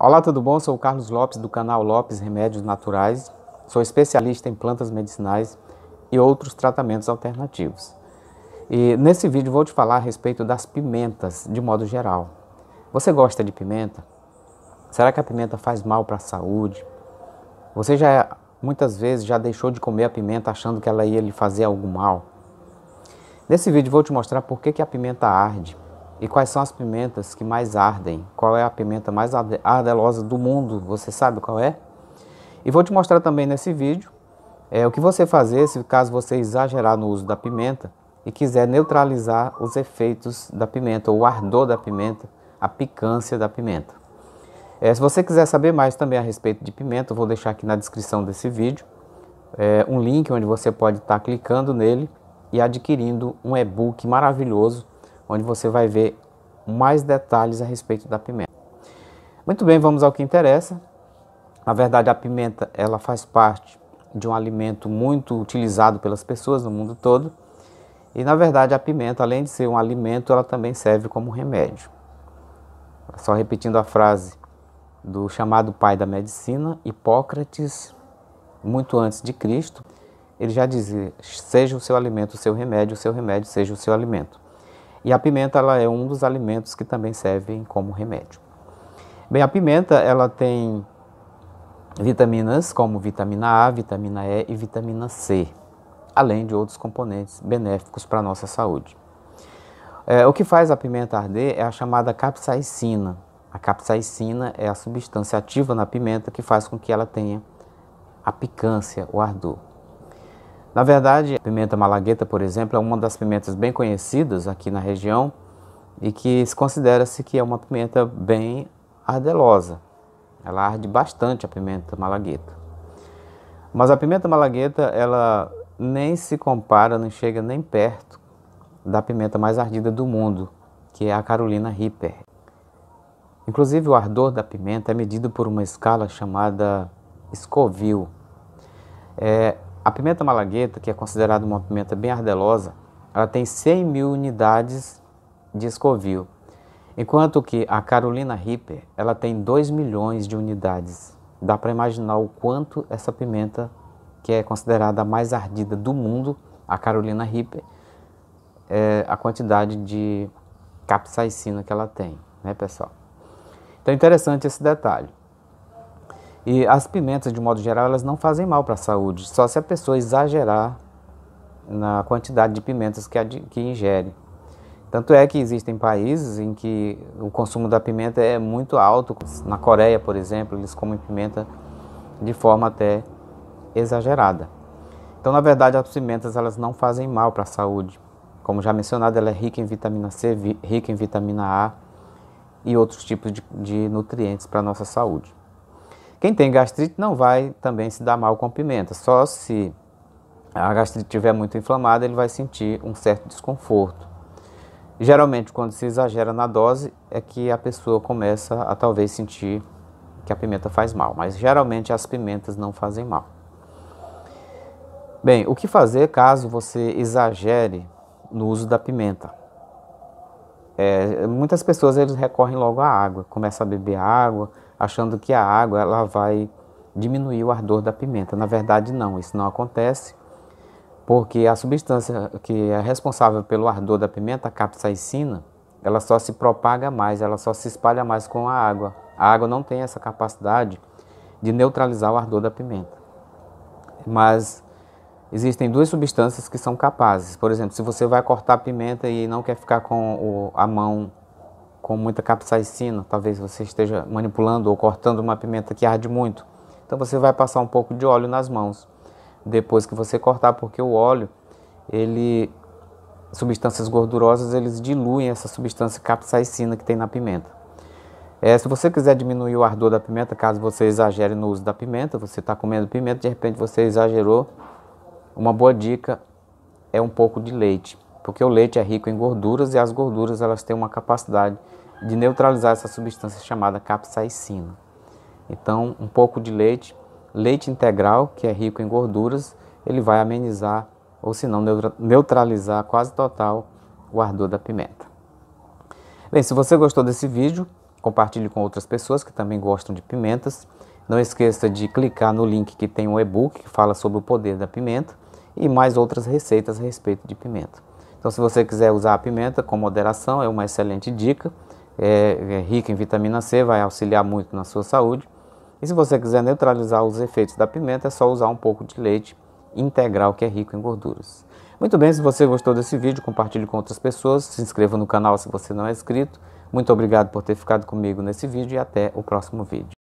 Olá, tudo bom? Sou o Carlos Lopes do canal Lopes Remédios Naturais. Sou especialista em plantas medicinais e outros tratamentos alternativos. E nesse vídeo vou te falar a respeito das pimentas de modo geral. Você gosta de pimenta? Será que a pimenta faz mal para a saúde? Você já muitas vezes já deixou de comer a pimenta achando que ela ia lhe fazer algum mal? Nesse vídeo vou te mostrar por que, que a pimenta arde e quais são as pimentas que mais ardem? Qual é a pimenta mais ardelosa do mundo? Você sabe qual é? E vou te mostrar também nesse vídeo é, o que você fazer se caso você exagerar no uso da pimenta e quiser neutralizar os efeitos da pimenta, o ardor da pimenta, a picância da pimenta. É, se você quiser saber mais também a respeito de pimenta, eu vou deixar aqui na descrição desse vídeo é, um link onde você pode estar tá clicando nele e adquirindo um e-book maravilhoso onde você vai ver mais detalhes a respeito da pimenta. Muito bem, vamos ao que interessa. Na verdade, a pimenta ela faz parte de um alimento muito utilizado pelas pessoas no mundo todo. E na verdade, a pimenta, além de ser um alimento, ela também serve como remédio. Só repetindo a frase do chamado pai da medicina, Hipócrates, muito antes de Cristo, ele já dizia: seja o seu alimento o seu remédio, o seu remédio seja o seu alimento. E a pimenta ela é um dos alimentos que também servem como remédio. Bem, a pimenta ela tem vitaminas como vitamina A, vitamina E e vitamina C, além de outros componentes benéficos para a nossa saúde. É, o que faz a pimenta arder é a chamada capsaicina. A capsaicina é a substância ativa na pimenta que faz com que ela tenha a picância, o ardor. Na verdade, a pimenta malagueta, por exemplo, é uma das pimentas bem conhecidas aqui na região e que considera-se que é uma pimenta bem ardelosa. Ela arde bastante a pimenta malagueta. Mas a pimenta malagueta, ela nem se compara, não chega nem perto da pimenta mais ardida do mundo, que é a Carolina Reaper. Inclusive, o ardor da pimenta é medido por uma escala chamada Scoville. É, a pimenta malagueta, que é considerada uma pimenta bem ardelosa, ela tem 100 mil unidades de escovil, enquanto que a Carolina Reaper, ela tem 2 milhões de unidades. Dá para imaginar o quanto essa pimenta, que é considerada a mais ardida do mundo, a Carolina Reaper, é a quantidade de capsaicina que ela tem, né, pessoal? Então, interessante esse detalhe. E as pimentas, de modo geral, elas não fazem mal para a saúde, só se a pessoa exagerar na quantidade de pimentas que, que ingere. Tanto é que existem países em que o consumo da pimenta é muito alto. Na Coreia, por exemplo, eles comem pimenta de forma até exagerada. Então, na verdade, as pimentas elas não fazem mal para a saúde. Como já mencionado, ela é rica em vitamina C, rica em vitamina A e outros tipos de, de nutrientes para a nossa saúde. Quem tem gastrite não vai também se dar mal com pimenta, só se a gastrite estiver muito inflamada, ele vai sentir um certo desconforto. Geralmente, quando se exagera na dose, é que a pessoa começa a talvez sentir que a pimenta faz mal, mas geralmente as pimentas não fazem mal. Bem, o que fazer caso você exagere no uso da pimenta? É, muitas pessoas eles recorrem logo à água, começam a beber água, achando que a água ela vai diminuir o ardor da pimenta. Na verdade, não, isso não acontece, porque a substância que é responsável pelo ardor da pimenta, a capsaicina, ela só se propaga mais, ela só se espalha mais com a água. A água não tem essa capacidade de neutralizar o ardor da pimenta. Mas existem duas substâncias que são capazes. Por exemplo, se você vai cortar a pimenta e não quer ficar com a mão com muita capsaicina, talvez você esteja manipulando ou cortando uma pimenta que arde muito. Então você vai passar um pouco de óleo nas mãos depois que você cortar, porque o óleo, ele substâncias gordurosas, eles diluem essa substância capsaicina que tem na pimenta. É, se você quiser diminuir o ardor da pimenta, caso você exagere no uso da pimenta, você está comendo pimenta, de repente você exagerou, uma boa dica é um pouco de leite, porque o leite é rico em gorduras e as gorduras elas têm uma capacidade de neutralizar essa substância chamada capsaicina. Então, um pouco de leite, leite integral, que é rico em gorduras, ele vai amenizar ou se não neutralizar quase total o ardor da pimenta. Bem, se você gostou desse vídeo, compartilhe com outras pessoas que também gostam de pimentas. Não esqueça de clicar no link que tem um e-book que fala sobre o poder da pimenta e mais outras receitas a respeito de pimenta. Então, se você quiser usar a pimenta com moderação, é uma excelente dica é, é rica em vitamina C, vai auxiliar muito na sua saúde. E se você quiser neutralizar os efeitos da pimenta, é só usar um pouco de leite integral que é rico em gorduras. Muito bem, se você gostou desse vídeo, compartilhe com outras pessoas, se inscreva no canal se você não é inscrito. Muito obrigado por ter ficado comigo nesse vídeo e até o próximo vídeo.